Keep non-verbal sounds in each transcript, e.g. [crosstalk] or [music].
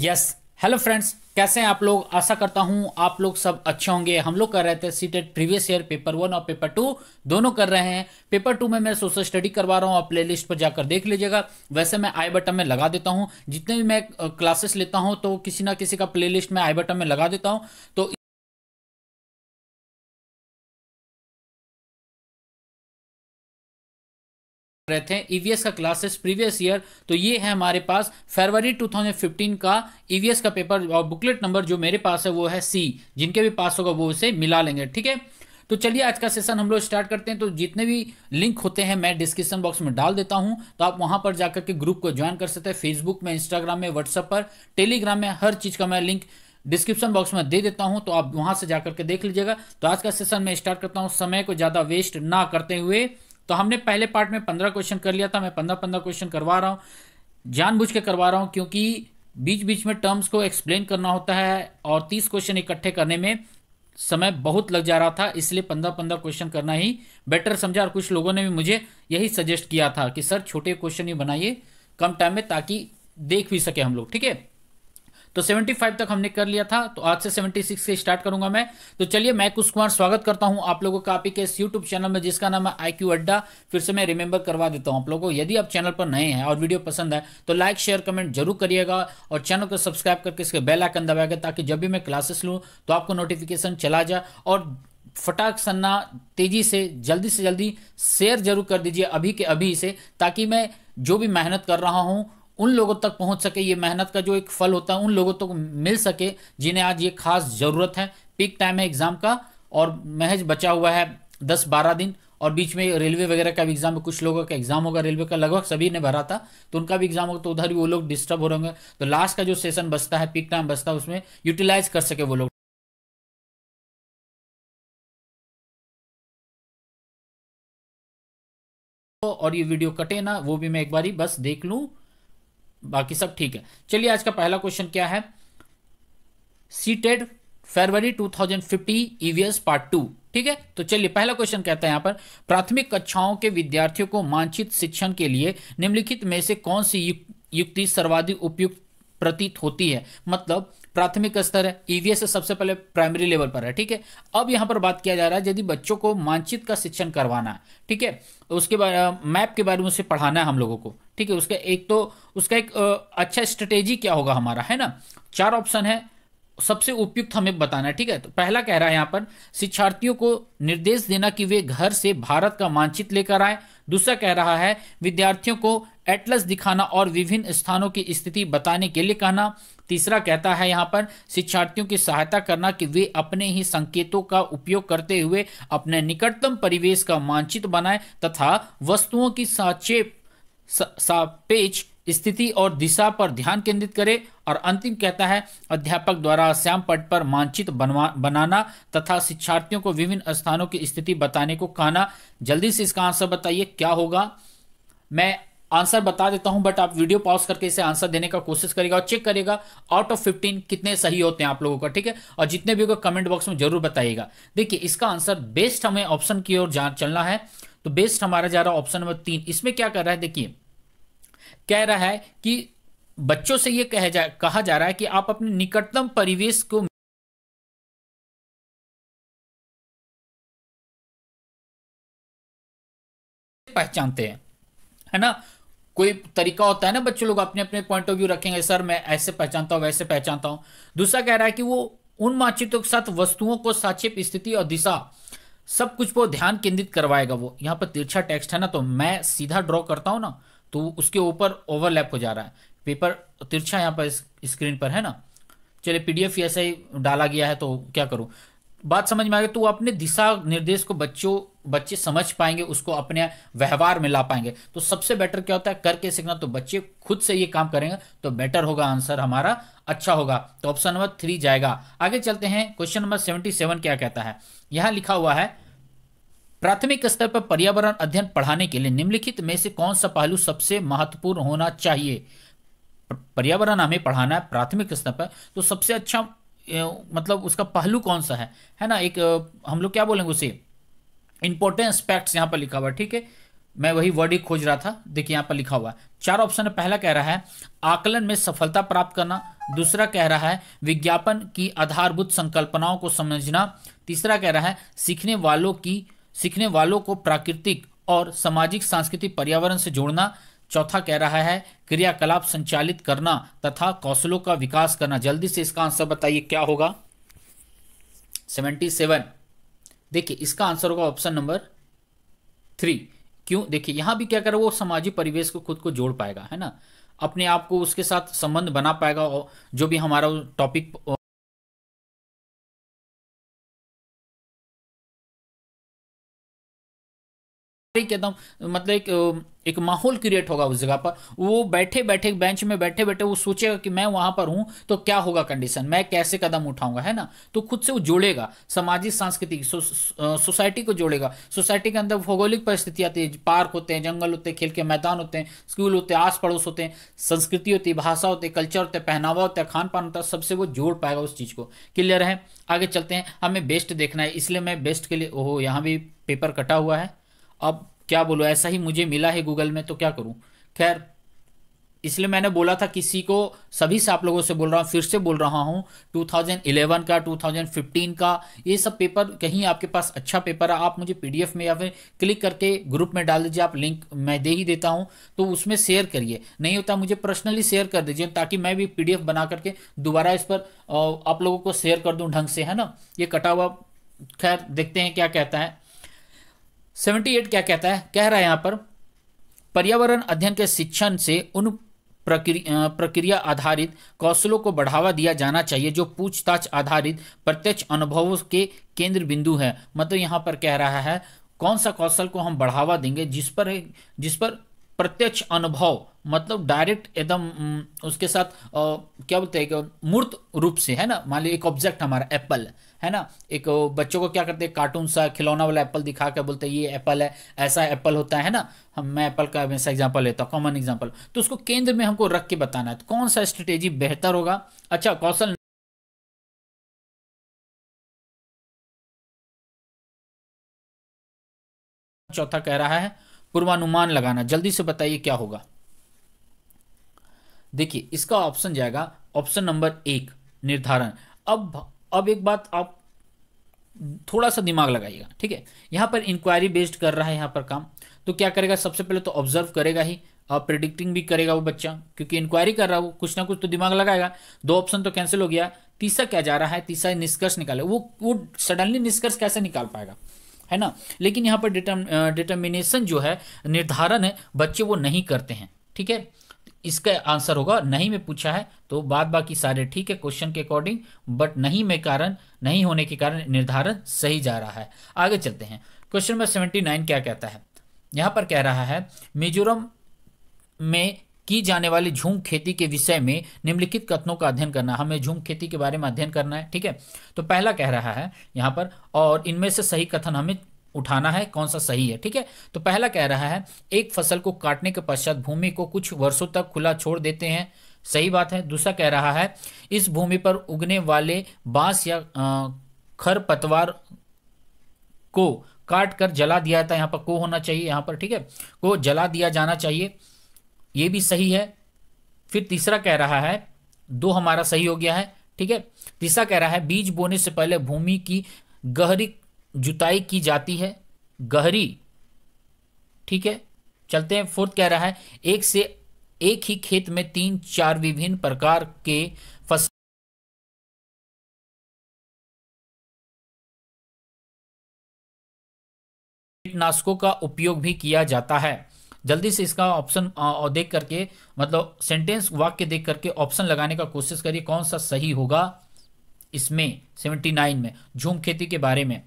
yes hello friends कैसे हैं आप लोग आशा करता हूं आप लोग सब अच्छे होंगे हम लोग कर रहे थे CTET previous year paper one और पेपर टू दोनों कर रहे हैं पेपर टू में मैं सोशल स्टडी करवा रहा हूं आप लिस्ट पर जाकर देख लीजिएगा वैसे मैं आई बटन में लगा देता हूं जितने भी मैं क्लासेस लेता हूं तो किसी ना किसी का प्ले में आई बटन में लगा देता हूं तो रहे थे ईवीएस e का क्लासेस प्रीवियस ईयर तो ये है हमारे पास फरवरी 2015 का ईवीएस e का पेपर और बुकलेट नंबर जो मेरे पास है वो है सी जिनके भी पास होगा वो उसे मिला लेंगे ठीक है तो चलिए आज का सेशन हम लोग स्टार्ट करते हैं तो जितने भी लिंक होते हैं मैं डिस्क्रिप्शन बॉक्स में डाल देता हूं तो आप वहां पर जाकर के ग्रुप को ज्वाइन कर सकते हैं फेसबुक में इंस्टाग्राम में व्हाट्सएप पर टेलीग्राम में हर चीज़ का मैं लिंक डिस्क्रिप्शन बॉक्स में दे देता हूं तो आप वहां से जाकर के देख लीजिएगा तो आज का सेशन मैं स्टार्ट करता हूं समय को ज़्यादा वेस्ट ना करते हुए तो हमने पहले पार्ट में पंद्रह क्वेश्चन कर लिया था मैं पंद्रह पंद्रह क्वेश्चन करवा रहा हूँ जानबूझ के करवा रहा हूँ क्योंकि बीच बीच में टर्म्स को एक्सप्लेन करना होता है और तीस क्वेश्चन इकट्ठे करने में समय बहुत लग जा रहा था इसलिए पंद्रह पंद्रह क्वेश्चन करना ही बेटर समझा और कुछ लोगों ने भी मुझे यही सजेस्ट किया था कि सर छोटे क्वेश्चन ही बनाइए कम टाइम में ताकि देख भी सके हम लोग ठीक है तो 75 तक हमने कर लिया था तो आज से 76 से स्टार्ट करूंगा मैं तो चलिए मैं कुश कुमार स्वागत करता हूं आप लोगों का आपके इस यूट्यूब चैनल में जिसका नाम है आई अड्डा फिर से मैं रिमेंबर करवा देता हूं आप लोगों को यदि आप चैनल पर नए हैं और वीडियो पसंद है तो लाइक शेयर कमेंट जरूर करिएगा और चैनल को सब्सक्राइब करके इसके बेलाइकन दबाएगा ताकि जब भी मैं क्लासेस लूँ तो आपको नोटिफिकेशन चला जाए और फटाक सन्ना तेजी से जल्दी से जल्दी शेयर जरूर कर दीजिए अभी के अभी से ताकि मैं जो भी मेहनत कर रहा हूँ उन लोगों तक पहुंच सके ये मेहनत का जो एक फल होता है उन लोगों तक मिल सके जिन्हें आज ये खास ज़रूरत है पीक टाइम है एग्ज़ाम का और महज बचा हुआ है दस बारह दिन और बीच में रेलवे वगैरह का भी एग्जाम कुछ लोगों का एग्जाम होगा रेलवे का लगभग सभी ने भरा था तो उनका भी एग्जाम होगा तो उधर भी वो लोग डिस्टर्ब हो रहे होंगे तो लास्ट का जो सेशन बचता है पीक टाइम बचता है उसमें यूटिलाइज कर सके वो लोग और ये वीडियो कटे ना वो भी मैं एक बार बस देख लूँ बाकी सब ठीक है चलिए आज का पहला क्वेश्चन क्या है सीटेड फरवरी 2050 ईवीएस पार्ट टू ठीक है तो चलिए पहला क्वेश्चन कहता है यहां पर प्राथमिक कक्षाओं के विद्यार्थियों को मानचित शिक्षण के लिए निम्नलिखित में से कौन सी युक्ति सर्वाधिक उपयुक्त प्रतीत होती है मतलब प्राथमिक स्तर है ईवीएस e सबसे पहले प्राइमरी लेवल पर है ठीक है अब यहाँ पर बात किया जा रहा है यदि बच्चों को मानचित्र का शिक्षण करवाना है ठीक है उसके बारे मैप के बारे में उसे पढ़ाना है हम लोगों को ठीक है उसका एक तो उसका एक अच्छा स्ट्रेटेजी क्या होगा हमारा है ना चार ऑप्शन है सबसे उपयुक्त हमें बताना है ठीक है तो पहला कह रहा है यहाँ पर शिक्षार्थियों को निर्देश देना कि वे घर से भारत का मानचित्र लेकर आए दूसरा कह रहा है विद्यार्थियों को एटलस दिखाना और विभिन्न स्थानों की स्थिति बताने के लिए कहना तीसरा कहता है यहाँ पर शिक्षार्थियों की सहायता करना कि वे अपने ही संकेतों का उपयोग करते हुए अपने निकटतम परिवेश का मानचित्र बनाए तथा वस्तुओं की साक्षेप सापेक्ष स्थिति और दिशा पर ध्यान केंद्रित करें और अंतिम कहता है अध्यापक द्वारा श्याम पट पर मानचित बनवा बनाना तथा शिक्षार्थियों को विभिन्न स्थानों की स्थिति बताने को कहना जल्दी से इसका आंसर बताइए क्या होगा मैं आंसर बता देता हूं बट आप वीडियो पॉज करके इसे आंसर देने का कोशिश करेगा और चेक करेगा आउट ऑफ फिफ्टीन कितने सही होते हैं आप लोगों का ठीक है और जितने भी होगा कमेंट बॉक्स में जरूर बताइएगा देखिए इसका आंसर बेस्ट हमें ऑप्शन की ओर चलना है तो बेस्ट हमारा जा रहा ऑप्शन नंबर तीन इसमें क्या कर रहा है देखिए कह रहा है कि बच्चों से यह कह जा कहा जा रहा है कि आप अपने निकटतम परिवेश को पहचानते हैं है ना कोई तरीका होता है ना बच्चे लोग अपने अपने पॉइंट ऑफ व्यू रखेंगे सर मैं ऐसे पहचानता हूं वैसे पहचानता हूं दूसरा कह रहा है कि वो उन मानचित्रों के साथ वस्तुओं को साक्षेप स्थिति और दिशा सब कुछ वो ध्यान केंद्रित करवाएगा वो यहां पर तिरछा टेक्स्ट है ना तो मैं सीधा ड्रॉ करता हूँ ना तो उसके ऊपर ओवरलैप हो जा रहा है पेपर तिरछा यहाँ पर स्क्रीन पर है ना चलिए पीडीएफ ऐसा ही डाला गया है तो क्या करूँ बात समझ में आ गई तो अपने दिशा निर्देश को बच्चों बच्चे समझ पाएंगे उसको अपने व्यवहार में ला पाएंगे तो सबसे बेटर क्या होता है करके सीखना तो बच्चे खुद से ये काम करेंगे तो बेटर होगा आंसर हमारा अच्छा होगा तो ऑप्शन नंबर थ्री जाएगा आगे चलते हैं क्वेश्चन नंबर सेवेंटी सेवन क्या कहता है यहाँ लिखा हुआ है प्राथमिक स्तर पर पर्यावरण अध्ययन पढ़ाने के लिए निम्नलिखित में से कौन सा पहलू सबसे महत्वपूर्ण होना चाहिए पर्यावरण हमें पढ़ाना है प्राथमिक स्तर पर तो सबसे अच्छा मतलब उसका पहलू कौन सा है है ना एक हम लोग क्या बोलेंगे उसे इंपॉर्टेंट फैक्ट्स यहाँ पर लिखा हुआ है ठीक है मैं वही वर्ड ही खोज रहा था देखिए यहाँ पर लिखा हुआ है चार ऑप्शन है पहला कह रहा है आकलन में सफलता प्राप्त करना दूसरा कह रहा है विज्ञापन की आधारभूत संकल्पनाओं को समझना तीसरा कह रहा है सीखने वालों की सीखने वालों को प्राकृतिक और सामाजिक सांस्कृतिक पर्यावरण से जोड़ना चौथा कह रहा है क्रियाकलाप संचालित करना तथा कौशलों का विकास करना जल्दी से इसका आंसर बताइए क्या होगा सेवेंटी सेवन देखिए इसका आंसर होगा ऑप्शन नंबर थ्री क्यों देखिए यहां भी क्या कर वो सामाजिक परिवेश को खुद को जोड़ पाएगा है ना अपने आप को उसके साथ संबंध बना पाएगा और जो भी हमारा टॉपिक एकदम मतलब एक एक माहौल क्रिएट होगा उस जगह पर वो बैठे बैठे बेंच में बैठे बैठे वो सोचेगा कि मैं वहां पर हूं तो क्या होगा कंडीशन मैं कैसे कदम उठाऊंगा है ना तो खुद से वो जोड़ेगा सामाजिक सांस्कृतिक सोसाइटी को जोड़ेगा सोसाइटी के अंदर भौगोलिक परिस्थिति आती है पार्क होते हैं जंगल होते हैं खेल के मैदान होते हैं स्कूल होते हैं आस पड़ोस होते हैं संस्कृति होती है भाषा होती है कल्चर होते हैं पहनावा होता है खान पान होता है सबसे वो जोड़ पाएगा उस चीज़ को क्लियर है आगे चलते हैं हमें बेस्ट देखना है इसलिए मैं बेस्ट के लिए ओहो यहाँ भी पेपर कटा हुआ है अब क्या बोलो ऐसा ही मुझे मिला है गूगल में तो क्या करूँ खैर इसलिए मैंने बोला था किसी को सभी से आप लोगों से बोल रहा हूँ फिर से बोल रहा हूँ 2011 का 2015 का ये सब पेपर कहीं आपके पास अच्छा पेपर है आप मुझे पीडीएफ में या फिर क्लिक करके ग्रुप में डाल दीजिए आप लिंक मैं दे ही देता हूँ तो उसमें शेयर करिए नहीं होता मुझे पर्सनली शेयर कर दीजिए ताकि मैं भी पी बना करके दोबारा इस पर आप लोगों को शेयर कर दूँ ढंग से है ना ये कटा हुआ खैर देखते हैं क्या कहता है 78 क्या कहता है कह रहा है यहाँ पर पर्यावरण अध्ययन के शिक्षण से उन प्रक्रिया, प्रक्रिया आधारित कौशलों को बढ़ावा दिया जाना चाहिए जो पूछताछ आधारित प्रत्यक्ष अनुभवों के केंद्र बिंदु है मतलब यहाँ पर कह रहा है कौन सा कौशल को हम बढ़ावा देंगे जिस पर जिस पर प्रत्यक्ष अनुभव मतलब डायरेक्ट एकदम उसके साथ आ, क्या बोलते हैं मूर्त रूप से है ना मान लीजिए एक ऑब्जेक्ट हमारा एप्पल है है ना एक बच्चों को क्या करते हैं कार्टून सा खिलौना वाला एप्पल दिखा के बोलते हैं ये एप्पल है ऐसा एप्पल होता है ना हम मैं एप्पल का हमेशा एग्जाम्पल लेता हूँ कॉमन एग्जाम्पल तो उसको केंद्र में हमको रख के बताना है तो कौन सा स्ट्रेटेजी बेहतर होगा अच्छा कौशल चौथा कह रहा है पूर्वानुमान लगाना जल्दी से बताइए क्या होगा देखिए इसका ऑप्शन जाएगा ऑप्शन नंबर एक निर्धारण अब अब एक बात आप थोड़ा सा दिमाग लगाइएगा ठीक है यहां पर इंक्वायरी बेस्ड कर रहा है यहां पर काम तो क्या करेगा सबसे पहले तो ऑब्जर्व करेगा ही और प्रिडिक्टिंग भी करेगा वो बच्चा क्योंकि इंक्वायरी कर रहा है वो कुछ ना कुछ तो दिमाग लगाएगा दो ऑप्शन तो कैंसिल हो गया तीसरा क्या जा रहा है तीसरा निष्कर्ष निकाले वो वो सडनली निष्कर्ष कैसे निकाल पाएगा है ना लेकिन यहाँ पर डिटर्मिनेशन जो है निर्धारण है बच्चे वो नहीं करते हैं ठीक है इसका आंसर होगा नहीं में पूछा है तो बाद बाकी सारे ठीक है क्वेश्चन के अकॉर्डिंग बट नहीं में कारण नहीं होने के कारण निर्धारण सही जा रहा है आगे चलते हैं क्वेश्चन नंबर सेवेंटी नाइन क्या कहता है यहां पर कह रहा है मिजोरम में की जाने वाली झूम खेती के विषय में निम्नलिखित कथनों का अध्ययन करना हमें झूम खेती के बारे में अध्ययन करना है ठीक है तो पहला कह रहा है यहां पर और इनमें से सही कथन हमें उठाना है कौन सा सही है ठीक है तो पहला कह रहा है एक फसल को काटने के पश्चात भूमि को कुछ वर्षों तक खुला छोड़ देते हैं सही बात है दूसरा कह रहा है इस भूमि पर उगने वाले बांस या खर पतवार को काट कर जला दिया जाता है पर को होना चाहिए यहां पर ठीक है को जला दिया जाना चाहिए यह भी सही है फिर तीसरा कह रहा है दो हमारा सही हो गया है ठीक है तीसरा कह रहा है बीज बोने से पहले भूमि की गहरी जुताई की जाती है गहरी ठीक है चलते हैं फोर्थ कह रहा है एक से एक ही खेत में तीन चार विभिन्न प्रकार के फसल कीटनाशकों का उपयोग भी किया जाता है जल्दी से इसका ऑप्शन देख करके मतलब सेंटेंस वाक्य देख करके ऑप्शन लगाने का कोशिश करिए कौन सा सही होगा इसमें 79 में झूम खेती के बारे में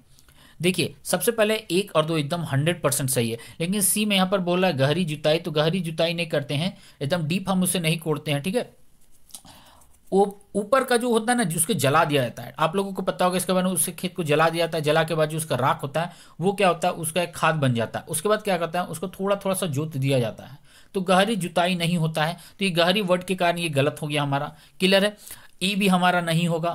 देखिए सबसे पहले एक और दो एकदम हंड्रेड परसेंट सही है लेकिन सी में यहाँ पर बोला गहरी जुताई तो गहरी जुताई नहीं करते हैं एकदम डीप हम उसे नहीं कोड़ते हैं ठीक है ऊपर का जो होता है ना जिसको जला दिया जाता है आप लोगों को पता होगा इसके बाद उसके खेत को जला दिया जाता है जला के बाद जो उसका राख होता है वो क्या होता है उसका एक खाद बन जाता है उसके बाद क्या करता है उसको थोड़ा थोड़ा सा जोत दिया जाता है तो गहरी जुताई नहीं होता है तो ये गहरी वर्ड के कारण ये गलत हो गया हमारा क्लियर है ई e भी हमारा नहीं होगा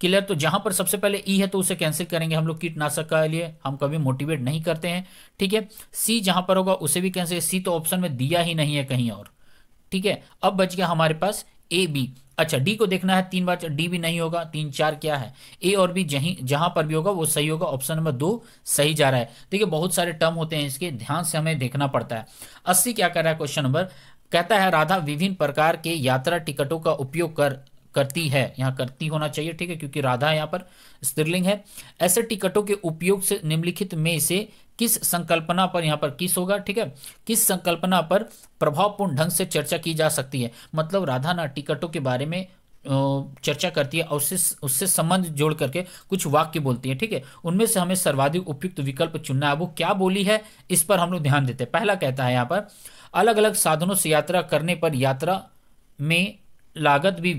क्लियर तो जहां पर सबसे पहले ई e है तो उसे कैंसिल करेंगे हम लोग कीटनाशक का लिए हम कभी मोटिवेट नहीं करते हैं ठीक है सी जहां पर होगा उसे भी कैंसिल सी तो ऑप्शन में दिया ही नहीं है कहीं और ठीक है अब बच गया हमारे पास ए बी अच्छा डी को देखना है तीन बार डी भी नहीं होगा तीन चार क्या है ए और बी जहीं जहां पर भी होगा वो सही होगा ऑप्शन नंबर दो सही जा रहा है देखिए बहुत सारे टर्म होते हैं इसके ध्यान से हमें देखना पड़ता है अस्सी क्या कर रहा है क्वेश्चन नंबर कहता है राधा विभिन्न प्रकार के यात्रा टिकटों का उपयोग कर करती है यहाँ करती होना चाहिए ठीक है क्योंकि राधा यहाँ पर स्त्रीलिंग है ऐसे टिकटों के उपयोग से निम्नलिखित में से किस संकल्पना पर यहाँ पर किस होगा ठीक है किस संकल्पना पर प्रभावपूर्ण ढंग से चर्चा की जा सकती है मतलब राधा ना टिकटों के बारे में चर्चा करती है और उससे उससे संबंध जोड़ करके कुछ वाक्य बोलती है ठीक है उनमें से हमें सर्वाधिक उपयुक्त विकल्प चुनना है वो क्या बोली है इस पर हम लोग ध्यान देते हैं पहला कहता है यहाँ पर अलग अलग साधनों से यात्रा करने पर यात्रा में लागत भी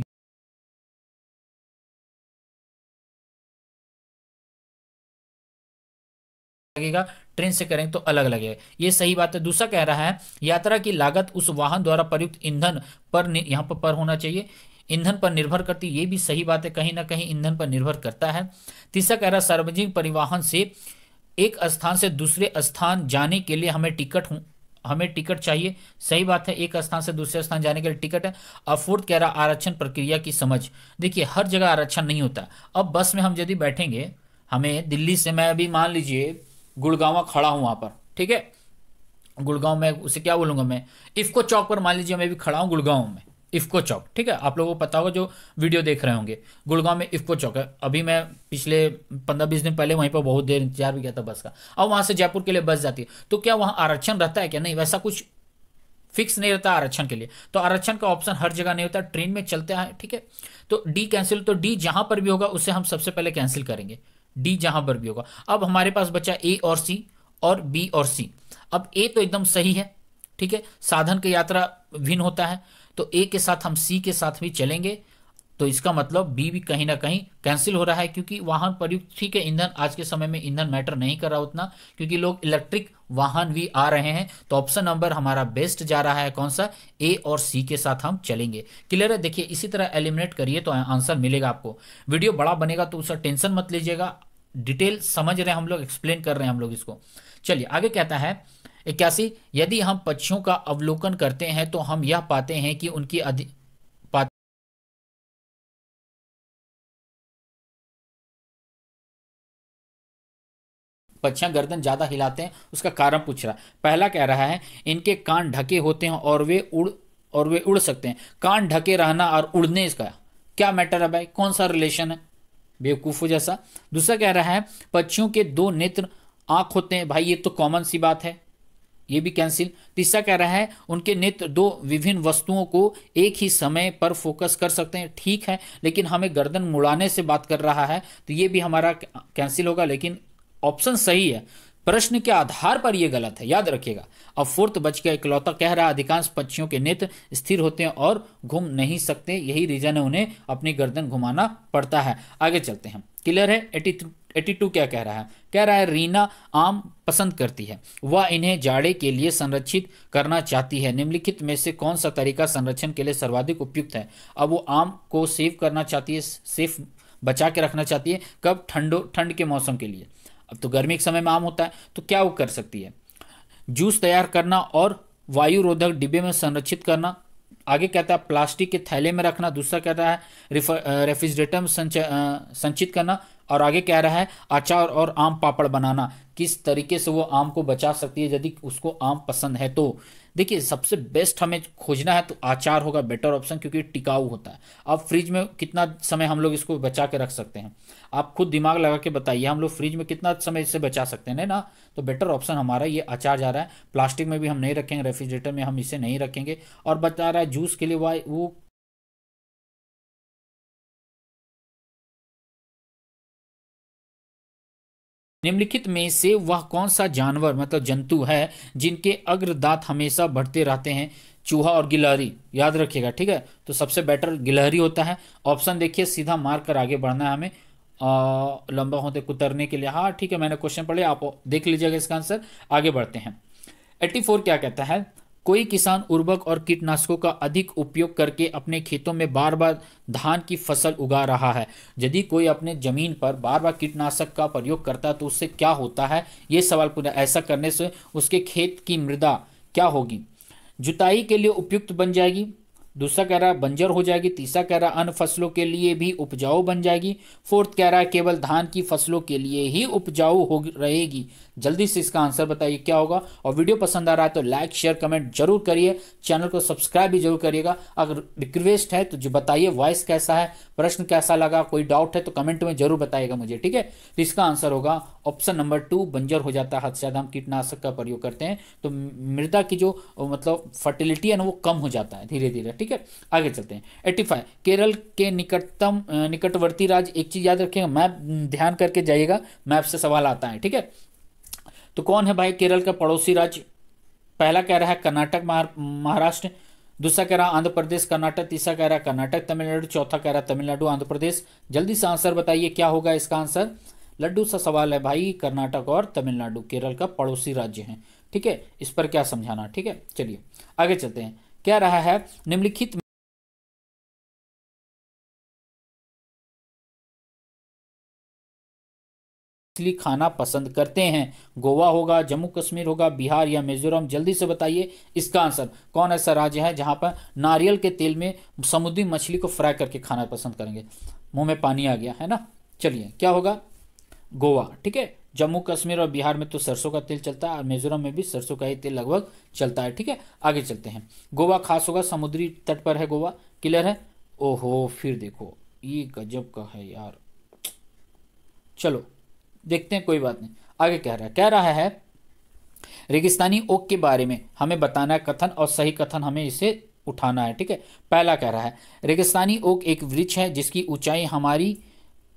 लगेगा ट्रेन से करेंगे तो अलग लगेगा ये सही बात है दूसरा कह रहा है यात्रा की लागत उस वाहन द्वारा प्रयुक्त ईंधन पर यहाँ पर, पर होना चाहिए ईंधन पर निर्भर करती ये भी सही बात है कहीं ना कहीं ईंधन पर निर्भर करता है तीसरा कह रहा है सार्वजनिक परिवहन से एक स्थान से दूसरे स्थान जाने के लिए हमें टिकट हमें टिकट चाहिए सही बात है एक स्थान से दूसरे स्थान जाने के लिए टिकट है अब फोर्थ कह रहा आरक्षण प्रक्रिया की समझ देखिए हर जगह आरक्षण नहीं होता अब बस में हम यदि बैठेंगे हमें दिल्ली से मैं अभी मान लीजिए गुड़गांव खड़ा हूं वहां पर ठीक है गुड़गांव में उसे क्या बोलूंगा मैं इफ़को चौक पर मान लीजिए मैं भी खड़ा हूं गुड़गांव में इफ़को चौक ठीक है आप लोगों को पता होगा जो वीडियो देख रहे होंगे गुड़गांव में इफ़को चौक है अभी मैं पिछले पंद्रह बीस दिन पहले वहीं पर बहुत देर इंतजार भी किया था बस का अब वहां से जयपुर के लिए बस जाती है तो क्या वहां आरक्षण रहता है क्या नहीं वैसा कुछ फिक्स नहीं रहता आरक्षण के लिए तो आरक्षण का ऑप्शन हर जगह नहीं होता ट्रेन में चलते हैं ठीक है तो डी कैंसिल तो डी जहां पर भी होगा उसे हम सबसे पहले कैंसिल करेंगे डी जहां पर भी होगा अब हमारे पास बचा ए और सी और बी और सी अब ए तो एकदम सही है ठीक है साधन की यात्रा भिन्न होता है तो ए के साथ हम सी के साथ भी चलेंगे तो इसका मतलब बी भी कहीं ना कहीं कैंसिल हो रहा है क्योंकि वाहन प्रयुक्त ठीक है ईंधन आज के समय में ईंधन मैटर नहीं कर रहा उतना क्योंकि लोग इलेक्ट्रिक वाहन भी आ रहे हैं तो ऑप्शन नंबर हमारा बेस्ट जा रहा है कौन सा ए और सी के साथ हम चलेंगे क्लियर है देखिए इसी तरह एलिमिनेट करिए तो आंसर मिलेगा आपको वीडियो बड़ा बनेगा तो उसका टेंशन मत लीजिएगा डिटेल समझ रहे हैं हम लोग एक्सप्लेन कर रहे हैं हम लोग इसको चलिए आगे कहता है इक्यासी यदि हम पक्षियों का अवलोकन करते हैं तो हम यह पाते हैं कि उनकी अधि पक्षियां गर्दन ज़्यादा हिलाते हैं उसका कारण पूछ रहा है पहला कह रहा है इनके कान ढके होते हैं और वे उड़ और वे उड़ सकते हैं कान ढके रहना और उड़ने इसका क्या मैटर है भाई कौन सा रिलेशन है हो जैसा दूसरा कह रहा है पक्षियों के दो नेत्र आंख होते हैं भाई ये तो कॉमन सी बात है ये भी कैंसिल तीसरा कह रहा है उनके नेत्र दो विभिन्न वस्तुओं को एक ही समय पर फोकस कर सकते हैं ठीक है लेकिन हमें गर्दन मुड़ाने से बात कर रहा है तो ये भी हमारा कैंसिल होगा लेकिन ऑप्शन सही है प्रश्न के आधार पर यह गलत है याद रखिएगा अब फोर्थ बच गया इकलौता कह रहा है अधिकांश पक्षियों के नेत्र स्थिर होते हैं और घूम नहीं सकते यही रीजन है उन्हें अपनी गर्दन घुमाना पड़ता है आगे चलते हैं क्लियर है एटी एटी टू क्या कह रहा है कह रहा है रीना आम पसंद करती है वह इन्हें जाड़े के लिए संरक्षित करना चाहती है निम्नलिखित में से कौन सा तरीका संरक्षण के लिए सर्वाधिक उपयुक्त है अब वो आम को सेव करना चाहती है सेफ बचा के रखना चाहती है कब ठंडो ठंड के मौसम के लिए अब तो गर्मी के समय में आम होता है तो क्या वो कर सकती है जूस तैयार करना और वायु रोधक डिब्बे में संरक्षित करना आगे कहता है प्लास्टिक के थैले में रखना दूसरा कहता है रेफ्रिजरेटर में संचित करना और आगे कह रहा है अचार और आम पापड़ बनाना किस तरीके से वो आम को बचा सकती है यदि उसको आम पसंद है तो देखिए सबसे बेस्ट हमें खोजना है तो आचार होगा बेटर ऑप्शन क्योंकि टिकाऊ होता है अब फ्रिज में कितना समय हम लोग इसको बचा के रख सकते हैं आप खुद दिमाग लगा के बताइए हम लोग फ्रिज में कितना समय इसे बचा सकते हैं ना तो बेटर ऑप्शन हमारा ये अचार जा रहा है प्लास्टिक में भी हम नहीं रखेंगे रेफ्रिजरेटर में हम इसे नहीं रखेंगे और बता रहा है जूस के लिए वाई वो निम्नलिखित में से वह कौन सा जानवर मतलब जंतु है जिनके अग्रदांत हमेशा बढ़ते रहते हैं चूहा और गिलहरी याद रखिएगा ठीक है तो सबसे बेटर गिलहरी होता है ऑप्शन देखिए सीधा मार कर आगे बढ़ना है हमें आ, लंबा होते कुतरने के लिए हाँ ठीक है मैंने क्वेश्चन पढ़े आप देख लीजिएगा इसका आंसर आगे बढ़ते हैं एट्टी फोर क्या कहता है कोई किसान उर्वरक और कीटनाशकों का अधिक उपयोग करके अपने खेतों में बार बार धान की फसल उगा रहा है यदि कोई अपने ज़मीन पर बार बार कीटनाशक का प्रयोग करता है तो उससे क्या होता है ये सवाल पूछा ऐसा करने से उसके खेत की मृदा क्या होगी जुताई के लिए उपयुक्त बन जाएगी दूसरा कह रहा है बंजर हो जाएगी तीसरा कह रहा है अन्य फसलों के लिए भी उपजाऊ बन जाएगी फोर्थ कह रहा है केवल धान की फसलों के लिए ही उपजाऊ हो रहेगी जल्दी से इसका आंसर बताइए क्या होगा और वीडियो पसंद आ रहा है तो लाइक शेयर कमेंट जरूर करिए चैनल को सब्सक्राइब भी जरूर करिएगा अगर रिक्वेस्ट है तो जो बताइए वॉइस कैसा है प्रश्न कैसा लगा कोई डाउट है तो कमेंट में जरूर बताइएगा मुझे ठीक है तो इसका आंसर होगा ऑप्शन नंबर टू बंजर हो जाता है हद से हम कीटनाशक का प्रयोग करते हैं तो मृदा की जो मतलब फर्टिलिटी है ना वो कम हो जाता है धीरे धीरे ठीक ठीक है आगे चलते हैं एट्टी फाइव केरल के निकटतम निकटवर्ती राज्य एक चीज़ याद रखेगा मैप ध्यान करके जाइएगा मैप से सवाल आता है ठीक है तो कौन है भाई केरल का पड़ोसी राज्य पहला कह रहा है कर्नाटक महाराष्ट्र दूसरा कह रहा आंध्र प्रदेश कर्नाटक तीसरा कह रहा है कर्नाटक तमिलनाडु चौथा कह रहा है तमिलनाडु आंध्र प्रदेश जल्दी से आंसर बताइए क्या होगा इसका आंसर लड्डू सा सवाल है भाई कर्नाटक और तमिलनाडु केरल का पड़ोसी राज्य है ठीक है इस पर क्या समझाना ठीक है चलिए आगे चलते हैं कह रहा है निम्नलिखित मछली खाना पसंद करते हैं गोवा होगा जम्मू कश्मीर होगा बिहार या मिजोरम जल्दी से बताइए इसका आंसर कौन ऐसा राज्य है जहां पर नारियल के तेल में समुद्री मछली को फ्राई करके खाना पसंद करेंगे मुंह में पानी आ गया है ना चलिए क्या होगा गोवा ठीक है जम्मू कश्मीर और बिहार में तो सरसों का तेल चलता है और मिजोरम में भी सरसों का ही तेल लगभग चलता है ठीक है आगे चलते हैं गोवा खास होगा समुद्री तट पर है गोवा क्लियर है ओहो फिर देखो ये गजब का है यार चलो देखते हैं कोई बात नहीं आगे कह रहा है कह रहा है रेगिस्तानी ओक के बारे में हमें बताना है कथन और सही कथन हमें इसे उठाना है ठीक है पहला कह रहा है रेगिस्तानी ओक एक वृक्ष है जिसकी ऊंचाई हमारी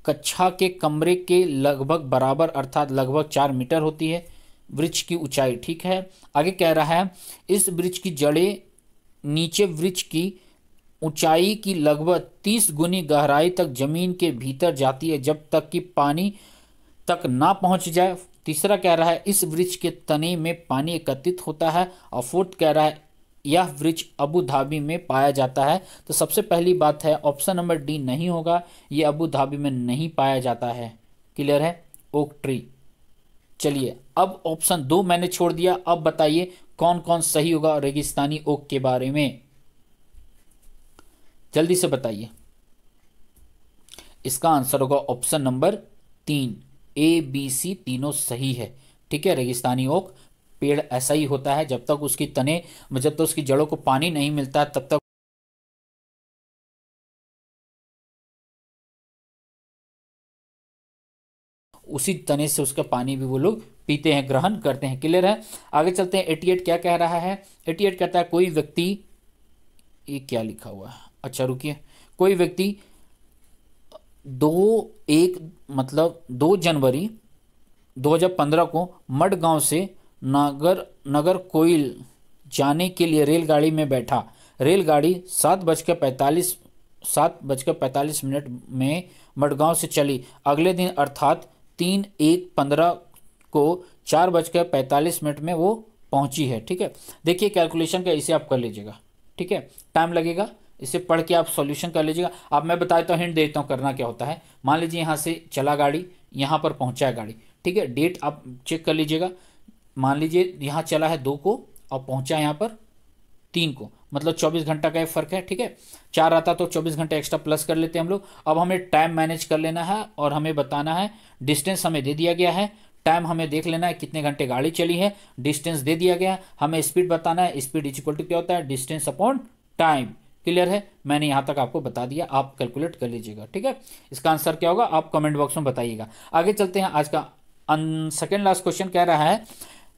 कक्षा के कमरे के लगभग बराबर अर्थात लगभग चार मीटर होती है वृक्ष की ऊंचाई ठीक है आगे कह रहा है इस वृक्ष की जड़ें नीचे वृक्ष की ऊंचाई की लगभग तीस गुनी गहराई तक जमीन के भीतर जाती है जब तक कि पानी तक ना पहुंच जाए तीसरा कह रहा है इस वृक्ष के तने में पानी एकत्रित होता है और फोर्थ कह रहा है यह वृक्ष अबू धाबी में पाया जाता है तो सबसे पहली बात है ऑप्शन नंबर डी नहीं होगा ये अबू धाबी में नहीं पाया जाता है क्लियर है ओक ट्री चलिए अब ऑप्शन दो मैंने छोड़ दिया अब बताइए कौन कौन सही होगा रेगिस्तानी ओक के बारे में जल्दी से बताइए इसका आंसर होगा ऑप्शन नंबर तीन ए बी सी तीनों सही है ठीक है रेगिस्तानी ओक पेड़ ऐसा ही होता है जब तक उसकी तने जब तक उसकी जड़ों को पानी नहीं मिलता तब तक उसी तने से उसका पानी भी वो लोग पीते हैं ग्रहण करते हैं क्लियर है आगे चलते हैं एटी एट क्या कह रहा है एटी एट कहता है कोई व्यक्ति ये क्या लिखा हुआ है अच्छा रुकिए कोई व्यक्ति दो एक मतलब दो जनवरी 2015 को मड गांव से नागर नगर कोइल जाने के लिए रेलगाड़ी में बैठा रेलगाड़ी सात बजकर पैंतालीस सात बजकर पैंतालीस मिनट में मडगांव से चली अगले दिन अर्थात तीन एक पंद्रह को चार बजकर पैंतालीस मिनट में वो पहुंची है ठीक है देखिए कैलकुलेशन का इसे आप कर लीजिएगा ठीक है टाइम लगेगा इसे पढ़ के आप सॉल्यूशन कर लीजिएगा अब मैं बताए हूँ तो हिंट देता हूँ करना क्या होता है मान लीजिए यहाँ से चला गाड़ी यहाँ पर पहुँचा गाड़ी ठीक है डेट आप चेक कर लीजिएगा मान लीजिए यहाँ चला है दो को और पहुँचा यहाँ पर तीन को मतलब 24 घंटा का फ़र्क है ठीक है चार आता तो 24 घंटे एक्स्ट्रा प्लस कर लेते हैं हम लोग अब हमें टाइम मैनेज कर लेना है और हमें बताना है डिस्टेंस हमें दे दिया गया है टाइम हमें देख लेना है कितने घंटे गाड़ी चली है डिस्टेंस दे दिया गया है हमें स्पीड बताना है स्पीड इज इक्वल टू क्या होता है डिस्टेंस अपॉन टाइम क्लियर है मैंने यहाँ तक आपको बता दिया आप कैलकुलेट कर लीजिएगा ठीक है इसका आंसर क्या होगा आप कमेंट बॉक्स में बताइएगा आगे चलते हैं आज का सेकेंड लास्ट क्वेश्चन कह रहा है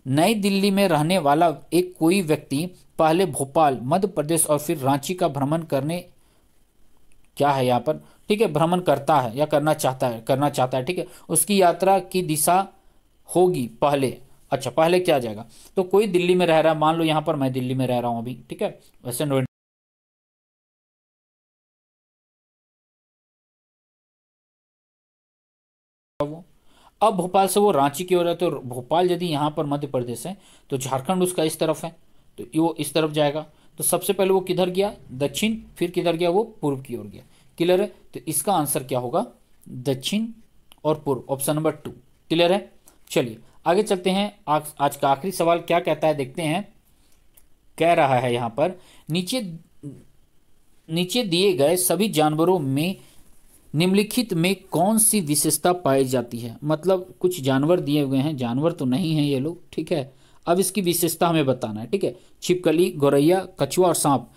नई दिल्ली में रहने वाला एक कोई व्यक्ति पहले भोपाल मध्य प्रदेश और फिर रांची का भ्रमण करने क्या है यहाँ पर ठीक है भ्रमण करता है या करना चाहता है करना चाहता है ठीक है उसकी यात्रा की दिशा होगी पहले अच्छा पहले क्या जाएगा तो कोई दिल्ली में रह रहा है मान लो यहाँ पर मैं दिल्ली में रह रहा हूँ अभी ठीक है वैसे नोएडा वो अब भोपाल से वो रांची की ओर है तो भोपाल यदि यहाँ पर मध्य प्रदेश है तो झारखंड उसका इस तरफ है तो वो इस तरफ जाएगा तो सबसे पहले वो किधर गया दक्षिण फिर किधर गया वो पूर्व की ओर गया क्लियर है तो इसका आंसर क्या होगा दक्षिण और पूर्व ऑप्शन नंबर टू क्लियर है चलिए आगे चलते हैं आज, का आखिरी सवाल क्या कहता है देखते हैं कह रहा है यहां पर नीचे नीचे दिए गए सभी जानवरों में निम्नलिखित में कौन सी विशेषता पाई जाती है मतलब कुछ जानवर दिए हुए हैं जानवर तो नहीं है ये लोग ठीक है अब इसकी विशेषता हमें बताना है ठीक है छिपकली गौरैया कछुआ और सांप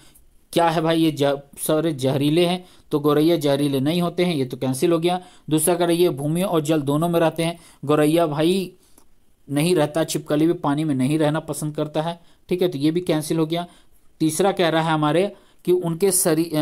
क्या है भाई ये जह, सारे जहरीले हैं तो गौरैया जहरीले नहीं होते हैं ये तो कैंसिल हो गया दूसरा कह रही है भूमि और जल दोनों में रहते हैं गौरैया भाई नहीं रहता छिपकली भी पानी में नहीं रहना पसंद करता है ठीक है तो ये भी कैंसिल हो गया तीसरा कह रहा है हमारे कि उनके शरीर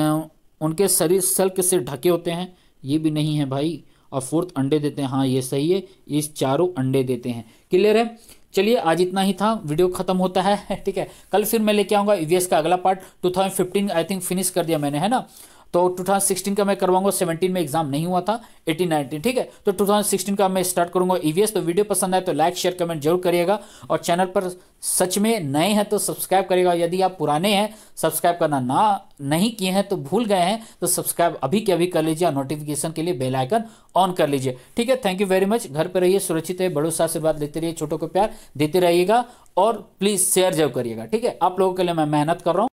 उनके शरीर सल्क से ढके होते हैं ये भी नहीं है भाई और फोर्थ अंडे देते हैं हाँ ये सही है इस चारों अंडे देते हैं क्लियर है चलिए आज इतना ही था वीडियो खत्म होता है [laughs] ठीक है कल फिर मैं लेके आऊँगा ईवीएस e का अगला part fifteen I think finish कर दिया मैंने है ना तो 2016 का मैं करवाऊंगा 17 में एग्जाम नहीं हुआ था 18 19 ठीक है तो 2016 का मैं स्टार्ट करूंगा ईवीएस e तो वीडियो पसंद आए तो लाइक शेयर कमेंट जरूर करिएगा और चैनल पर सच में नए हैं तो सब्सक्राइब करिएगा यदि आप पुराने हैं सब्सक्राइब करना ना नहीं किए हैं तो भूल गए हैं तो सब्सक्राइब अभी के अभी कर लीजिए और नोटिफिकेशन के लिए बेल आइकन ऑन कर लीजिए ठीक है थैंक यू वेरी मच घर पर रहिए सुरक्षित है बड़ों से आशीर्वाद लेते रहिए छोटों को प्यार देते रहिएगा और प्लीज़ शेयर जरूर करिएगा ठीक है आप लोगों के लिए मैं मेहनत कर रहा हूँ